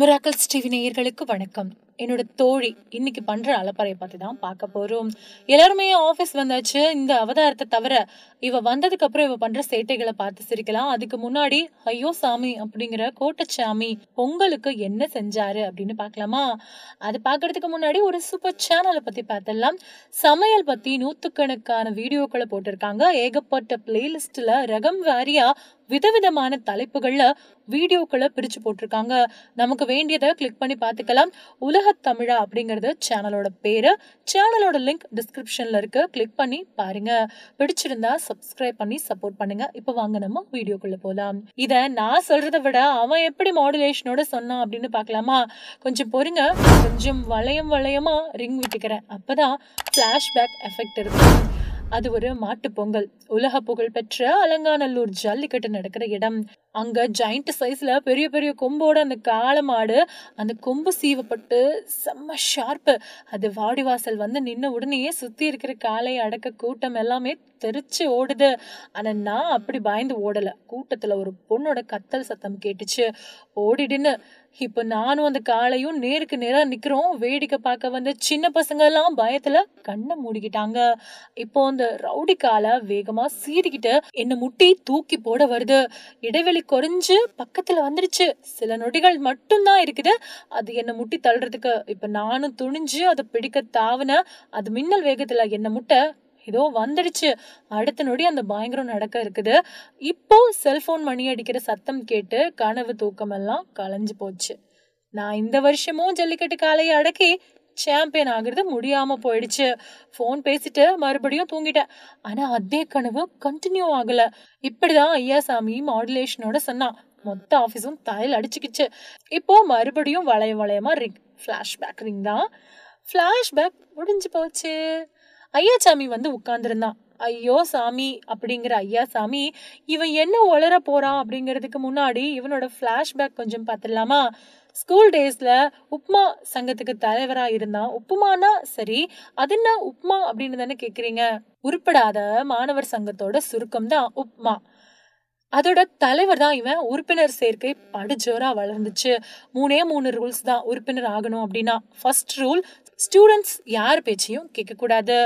miracle TV நேயர்களுக்கு வணக்கம் என்னோட தோழி இன்னைக்கு பண்ற அலப்பறையை பார்த்து தான் பார்க்க போறோம் எல்லாருமே ஆஃபீஸ் வந்தாச்சு இந்த அவதாரத்தை தவிர இவ வந்ததுக்கு அப்புறம் இவ பண்ற சேட்டைகளை பார்த்து சிரிக்கலாம் அதுக்கு முன்னாடி ஐயோ சாமி அப்படிங்கிற கோட்டச்சாமி பொங்கலுக்கு என்ன செஞ்சாரு அப்படின்னு பார்க்கலாமா அது பார்க்கறதுக்கு முன்னாடி ஒரு சூப்பர் சேனலை பத்தி பார்த்துடலாம் சமையல் பத்தி நூத்துக்கணக்கான வீடியோக்களை போட்டிருக்காங்க ஏகப்பட்ட பிளேலிஸ்ட்ல ரகம் வாரியா விதவிதமான தலைப்புகள்ல வீடியோக்களை பிரிச்சு போட்டிருக்காங்க நமக்கு வேண்டியதை கிளிக் பண்ணி பார்த்துக்கலாம் உலக தமிழா அப்படிங்கிறது சேனலோட பேரு சேனலோட லிங்க் டிஸ்கிரிப்ஷன்ல இருக்கு கிளிக் பண்ணி பாருங்க பிடிச்சிருந்தா சப்ஸ்கிரைப் பண்ணி சப்போர்ட் பண்ணுங்க இப்போ வாங்க நம்ம வீடியோக்குள்ள போலாம் இத நான் சொல்றதை விட அவன் எப்படி மாடுலேஷனோட சொன்னான் அப்படின்னு பார்க்கலாமா கொஞ்சம் பொறுங்க கொஞ்சம் வளையம் வளையமா ரிங் விட்டுக்கிறேன் அப்பதான் ஃப்ளாஷ்பேக் எஃபெக்ட் இருக்கும் அது ஒரு மாட்டு பொங்கல் உலக புகழ் பெற்ற அலங்காநல்லூர் ஜல்லிக்கட்டு நடக்கிற இடம் அங்க ஜாயிண்ட் சைஸ்ல பெரிய பெரிய கொம்போட அந்த காளை மாடு அந்த கொம்பு சீவப்பட்டு செம்ம ஷார்ப்பு அது வாடிவாசல் வந்து நின்ன உடனேயே சுற்றி இருக்கிற காளையை அடக்க கூட்டம் எல்லாமே தெரிச்சு ஓடுது ஆனால் நான் அப்படி பயந்து ஓடலை கூட்டத்தில் ஒரு பொண்ணோட கத்தல் சத்தம் கேட்டுச்சு ஓடிடுன்னு இப்போ நானும் அந்த காளையும் நேருக்கு நேராக நிற்கிறோம் வேடிக்கை பார்க்க வந்து சின்ன எல்லாம் பயத்தில் கண்ணை மூடிக்கிட்டாங்க இப்போ அந்த ரவுடி காலை வேகமாக சீறிக்கிட்டு என்னை முட்டி தூக்கி போட வருது இடைவெளி குறைஞ்சு பக்கத்துல வந்துருச்சு சில நொடிகள் மட்டும்தான் இருக்குது அது என்னை முட்டி தள்ளுறதுக்கு இப்ப நானும் துணிஞ்சு அதை பிடிக்க தாவின அது மின்னல் வேகத்துல என்னை முட்டை ஏதோ வந்துடுச்சு அடுத்த நொடி அந்த பயங்கரம் நடக்க இருக்குது இப்போ செல்போன் மணி அடிக்கிற சத்தம் கேட்டு கனவு தூக்கமெல்லாம் களைஞ்சு போச்சு நான் இந்த வருஷமும் ஜல்லிக்கட்டு காலையை அடக்கி சாம்பியன் ஆகிறது முடியாமல் போயிடுச்சு ஃபோன் பேசிட்டு மறுபடியும் தூங்கிட்டேன் ஆனால் அதே கனவு கண்டினியூ ஆகலை இப்படி தான் ஐயாசாமி மாடுலேஷனோட சொன்னான் மொத்த ஆஃபீஸும் தலையில் அடிச்சுக்கிச்சு இப்போது மறுபடியும் வளைய வளையமாக ரிங் ஃப்ளாஷ்பேக் ரிங் தான் ஃப்ளாஷ்பேக் முடிஞ்சு போச்சு ஐயாசாமி வந்து உட்காந்துருந்தான் ஐயோ சாமி அப்படிங்கிற ஐயா சாமி இவன் என்ன உளர போறான் அப்படிங்கிறதுக்கு முன்னாடி இவனோட ஃப்ளாஷ்பேக் கொஞ்சம் பார்த்துடலாமா ஸ்கூல் டேஸில் உப்மா சங்கத்துக்கு தலைவராக இருந்தான் உப்புமானா சரி அது என்ன உப்மா அப்படின்னு தானே கேட்குறீங்க உருப்படாத மாணவர் சங்கத்தோட சுருக்கம் தான் உப்மா அதோட தலைவர் தான் இவன் உறுப்பினர் சேர்க்கை படுஜோராக வளர்ந்துச்சு மூணே மூணு ரூல்ஸ் தான் உறுப்பினர் ஆகணும் அப்படின்னா ஃபர்ஸ்ட் ரூல் ஸ்டூடெண்ட்ஸ் யார் பேச்சையும் கேட்கக்கூடாது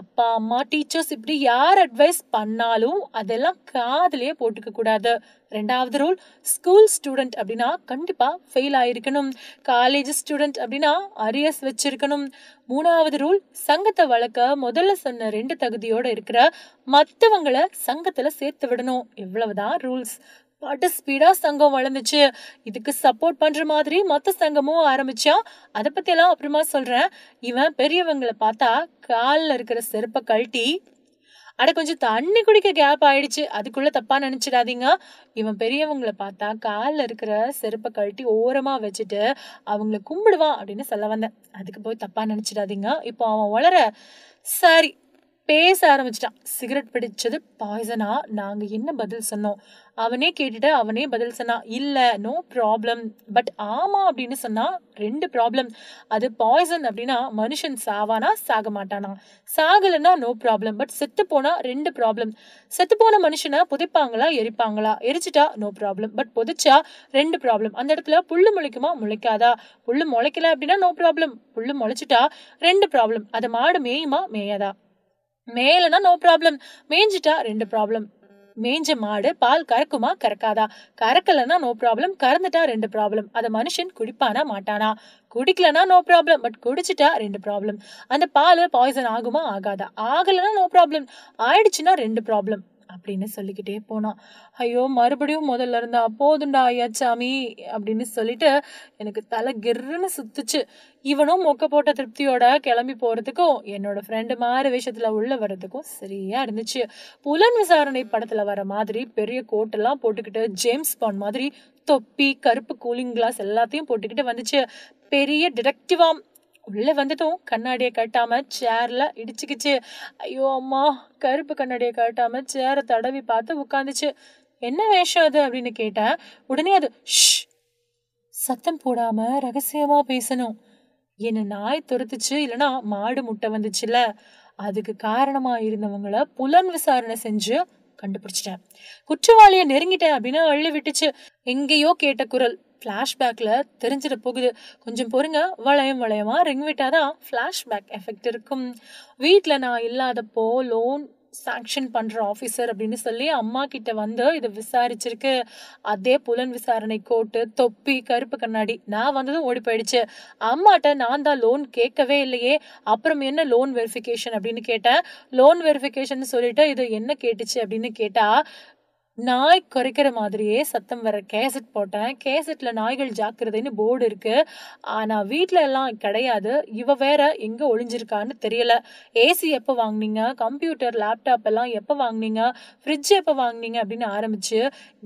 அப்பா அம்மா டீச்சர்ஸ் இப்படி யார் அட்வைஸ் பண்ணாலும் அதெல்லாம் காதலையே கூடாது ரெண்டாவது ரூல் ஸ்கூல் ஸ்டூடெண்ட் அப்படின்னா கண்டிப்பாக ஃபெயில் ஆகிருக்கணும் காலேஜ் ஸ்டூடெண்ட் அப்படின்னா அரியர்ஸ் வச்சிருக்கணும் மூணாவது ரூல் சங்கத்தை வளர்க்க முதல்ல சொன்ன ரெண்டு தகுதியோடு இருக்கிற மற்றவங்களை சங்கத்தில் சேர்த்து விடணும் இவ்வளவுதான் ரூல்ஸ் படு ஸ்பீடாக சங்கம் வளர்ந்துச்சு இதுக்கு சப்போர்ட் பண்ணுற மாதிரி மற்ற சங்கமும் ஆரம்பிச்சா அதை பற்றியெல்லாம் அப்புறமா சொல்கிறேன் இவன் பெரியவங்களை பார்த்தா காலில் இருக்கிற செருப்பை கழட்டி அட கொஞ்சம் தண்ணி குடிக்க கேப் ஆயிடுச்சு அதுக்குள்ளே தப்பாக நினச்சிடாதீங்க இவன் பெரியவங்களை பார்த்தா காலில் இருக்கிற செருப்பை கழட்டி ஓரமாக வச்சுட்டு அவங்கள கும்பிடுவான் அப்படின்னு சொல்ல வந்தேன் அதுக்கு போய் தப்பாக நினைச்சிடாதீங்க இப்போ அவன் வளர சரி பேச ஆரம்பிச்சிட்டான் சிகரெட் பிடிச்சது பாய்சனா நாங்கள் என்ன பதில் சொன்னோம் அவனே கேட்டுட்டு அவனே பதில் சொன்னான் இல்லை நோ ப்ராப்ளம் பட் ஆமாம் அப்படின்னு சொன்னால் ரெண்டு ப்ராப்ளம் அது பாய்சன் அப்படின்னா மனுஷன் சாவானா சாக மாட்டானா சாகலைன்னா நோ ப்ராப்ளம் பட் செத்து போனா ரெண்டு ப்ராப்ளம் செத்து போன மனுஷனை புதைப்பாங்களா எரிப்பாங்களா எரிச்சிட்டா நோ ப்ராப்ளம் பட் புதைச்சா ரெண்டு ப்ராப்ளம் அந்த இடத்துல புல் முளைக்குமா முளைக்காதா புல் முளைக்கல அப்படின்னா நோ ப்ராப்ளம் புல் முளைச்சிட்டா ரெண்டு ப்ராப்ளம் அது மாடு மேயுமா மேயாதா மேலனா நோ ப்ராப்ளம் மேய்ஞ்சிட்டா ரெண்டு ப்ராப்ளம் மேய்ஞ்ச மாடு பால் கறக்குமா கறக்காதா கறக்கலன்னா நோ ப்ராப்ளம் கறந்துட்டா ரெண்டு ப்ராப்ளம் அதை மனுஷன் குடிப்பானா மாட்டானா குடிக்கலனா நோ ப்ராப்ளம் பட் குடிச்சிட்டா ரெண்டு ப்ராப்ளம் அந்த பால் பாய்சன் ஆகுமா ஆகாதா ஆகலைன்னா நோ ப்ராப்ளம் ஆயிடுச்சுன்னா ரெண்டு ப்ராப்ளம் அப்படின்னு சொல்லிக்கிட்டே போனான் ஐயோ மறுபடியும் முதல்ல இருந்தா போதுண்டா சாமி அப்படின்னு சொல்லிட்டு எனக்கு தலை கிர்ன்னு சுத்துச்சு இவனும் மொக்க போட்ட திருப்தியோட கிளம்பி போகிறதுக்கும் என்னோட ஃப்ரெண்டு மாதிரி விஷயத்துல உள்ளே வர்றதுக்கும் சரியாக இருந்துச்சு புலன் விசாரணை படத்தில் வர மாதிரி பெரிய கோட்டெல்லாம் போட்டுக்கிட்டு ஜேம்ஸ் பாண்ட் மாதிரி தொப்பி கருப்பு கூலிங் கிளாஸ் எல்லாத்தையும் போட்டுக்கிட்டு வந்துச்சு பெரிய டிடெக்டிவாம் உள்ளே வந்ததும் கண்ணாடியை கட்டாமல் சேரில் இடிச்சுக்கிச்சு ஐயோ அம்மா கருப்பு கண்ணாடியை கட்டாமல் சேரை தடவி பார்த்து உட்காந்துச்சு என்ன வேஷம் அது அப்படின்னு கேட்டேன் உடனே அது சத்தம் போடாமல் ரகசியமா பேசணும் என்ன நாய் துரத்துச்சு இல்லைன்னா மாடு முட்டை வந்துச்சுல்ல அதுக்கு காரணமாக இருந்தவங்கள புலன் விசாரணை செஞ்சு கண்டுபிடிச்சிட்டேன் குற்றவாளியை நெருங்கிட்டேன் அப்படின்னு அள்ளி விட்டுச்சு எங்கேயோ கேட்ட குரல் ஃப்ளாஷ்பேக்கில் தெரிஞ்சிட போகுது கொஞ்சம் பொறுங்க வளையம் வளையமாக ரிங் விட்டால் தான் ஃப்ளாஷ்பேக் எஃபெக்ட் இருக்கும் வீட்டில் நான் இல்லாதப்போ லோன் சாங்ஷன் பண்ணுற ஆஃபீஸர் அப்படின்னு சொல்லி அம்மா கிட்ட வந்து இதை விசாரிச்சிருக்கு அதே புலன் விசாரணை கோட்டு தொப்பி கருப்பு கண்ணாடி நான் வந்ததும் ஓடி போயிடுச்சு அம்மாட்ட நான் தான் லோன் கேட்கவே இல்லையே அப்புறம் என்ன லோன் வெரிஃபிகேஷன் அப்படின்னு கேட்டேன் லோன் வெரிஃபிகேஷன் சொல்லிட்டு இது என்ன கேட்டுச்சு அப்படின்னு கேட்டால் நாய் குறைக்கிற மாதிரியே சத்தம் வர கேசட் போட்டேன் கேசட்ல நாய்கள் ஜாக்கிரதைன்னு போர்டு இருக்குது ஆனால் வீட்டுல எல்லாம் கிடையாது இவ வேற எங்கே ஒளிஞ்சிருக்கான்னு தெரியல ஏசி எப்போ வாங்கினீங்க கம்ப்யூட்டர் லேப்டாப் எல்லாம் எப்போ வாங்கினீங்க ஃப்ரிட்ஜ் எப்போ வாங்கினீங்க அப்படின்னு ஆரம்பிச்சு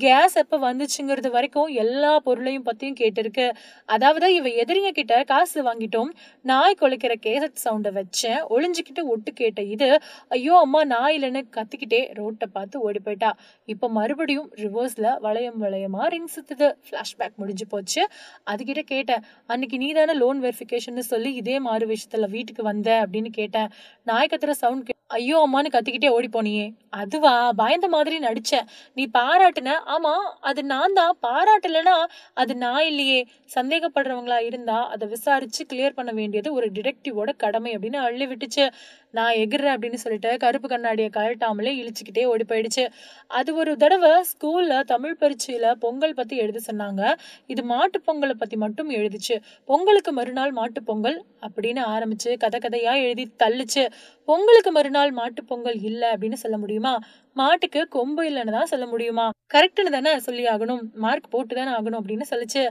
கேஸ் எப்போ வந்துச்சுங்கிறது வரைக்கும் எல்லா பொருளையும் பற்றியும் கேட்டிருக்கு அதாவது இவ எதிரிங்க கிட்ட காசு வாங்கிட்டோம் நாய் குலைக்கிற கேசட் சவுண்டை வச்சேன் ஒளிஞ்சுக்கிட்டு ஒட்டு கேட்ட இது ஐயோ அம்மா நாய் இல்லைன்னு கத்திக்கிட்டே ரோட்டை பார்த்து ஓடி போயிட்டா இப்போ மறுபடியும் ரிவர்ஸில் வளையம் வளையமாக ரிங் சுற்றுது ஃப்ளாஷ்பேக் முடிஞ்சு போச்சு அதுக்கிட்ட கேட்டேன் அன்னைக்கு நீ தானே லோன் வெரிஃபிகேஷன் சொல்லி இதே மாறு விஷயத்தில் வீட்டுக்கு வந்த அப்படின்னு கேட்டேன் நாய் சவுண்ட் ஐயோ அம்மான்னு கத்திக்கிட்டே ஓடி போனியே அதுவா பயந்த மாதிரி நடிச்ச நீ பாராட்டுன ஆமா அது நான் தான் பாராட்டலனா அது நான் இல்லையே சந்தேகப்படுறவங்களா இருந்தா அதை விசாரிச்சு கிளியர் பண்ண வேண்டியது ஒரு டிடெக்டிவோட கடமை அப்படின்னு அள்ளி விட்டுச்சு நான் எகிர்றேன் அப்படின்னு சொல்லிட்டு கருப்பு கண்ணாடியை கழட்டாமலே இழிச்சுக்கிட்டே ஓடி போயிடுச்சு அது ஒரு தடவை ஸ்கூல்ல தமிழ் பரீட்சையில பொங்கல் பத்தி எழுத சொன்னாங்க இது மாட்டு பொங்கலை பத்தி மட்டும் எழுதிச்சு பொங்கலுக்கு மறுநாள் மாட்டு பொங்கல் அப்படின்னு ஆரம்பிச்சு கதை கதையா எழுதி தள்ளுச்சு பொங்கலுக்கு மறுநாள் நாள் மாட்டு பொங்கல் இல்ல அப்படின்னு சொல்ல முடியுமா மாட்டுக்கு கொம்பு இல்லைன்னு தான் சொல்ல முடியுமா கரெக்ட்னு தானே சொல்லி ஆகணும் மார்க் போட்டு தானே ஆகணும் அப்படின்னு சொல்லிச்சு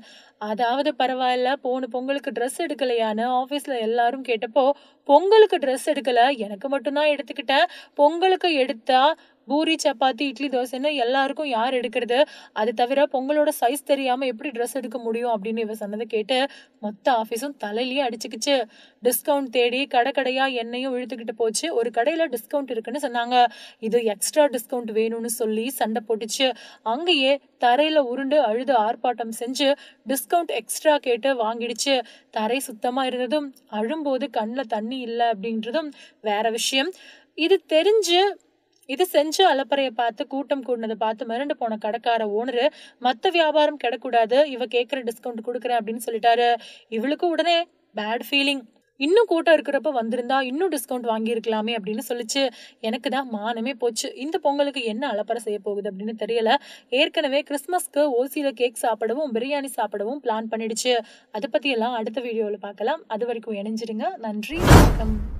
அதாவது பரவாயில்ல போன பொங்கலுக்கு ட்ரெஸ் எடுக்கலையான்னு ஆஃபீஸில் எல்லாரும் கேட்டப்போ பொங்கலுக்கு ட்ரெஸ் எடுக்கல எனக்கு மட்டும்தான் எடுத்துக்கிட்டேன் பொங்கலுக்கு எடுத்தா பூரி சப்பாத்தி இட்லி தோசைன்னா எல்லாருக்கும் யார் எடுக்கிறது அது தவிர பொங்கலோட சைஸ் தெரியாமல் எப்படி ட்ரெஸ் எடுக்க முடியும் அப்படின்னு இவ சொன்னதை கேட்டு மொத்த ஆஃபீஸும் தலையிலேயே அடிச்சுக்கிச்சு டிஸ்கவுண்ட் தேடி கடை கடையாக எண்ணெயும் இழுத்துக்கிட்டு போச்சு ஒரு கடையில் டிஸ்கவுண்ட் இருக்குன்னு சொன்னாங்க இது எக்ஸ்ட்ரா டிஸ்கவுண்ட் வேணும்னு சொல்லி சண்டை போட்டுச்சு அங்கேயே தரையில் உருண்டு அழுது ஆர்ப்பாட்டம் செஞ்சு டிஸ்கவுண்ட் எக்ஸ்ட்ரா கேட்டு வாங்கிடுச்சு தரை சுத்தமாக இருந்ததும் அழும்போது கண்ணில் தண்ணி இல்லை அப்படின்றதும் வேற விஷயம் இது தெரிஞ்சு இது செஞ்சு அலப்பறையை பார்த்து கூட்டம் கூடினதை பார்த்து மிரண்டு போன கடைக்கார ஓனர் மற்ற வியாபாரம் கிடக்கூடாது இவ கேட்குற டிஸ்கவுண்ட் கொடுக்குறேன் அப்படின்னு சொல்லிட்டாரு இவளுக்கு உடனே பேட் ஃபீலிங் இன்னும் கூட்டம் இருக்கிறப்ப வந்திருந்தா இன்னும் டிஸ்கவுண்ட் வாங்கியிருக்கலாமே அப்படின்னு சொல்லிச்சு எனக்கு தான் மானமே போச்சு இந்த பொங்கலுக்கு என்ன அலப்பறை செய்ய போகுது அப்படின்னு தெரியல ஏற்கனவே கிறிஸ்மஸ்க்கு ஓசியில் கேக் சாப்பிடவும் பிரியாணி சாப்பிடவும் பிளான் பண்ணிடுச்சு அதை பற்றியெல்லாம் அடுத்த வீடியோவில் பார்க்கலாம் அது வரைக்கும் இணைஞ்சிருங்க நன்றி வணக்கம்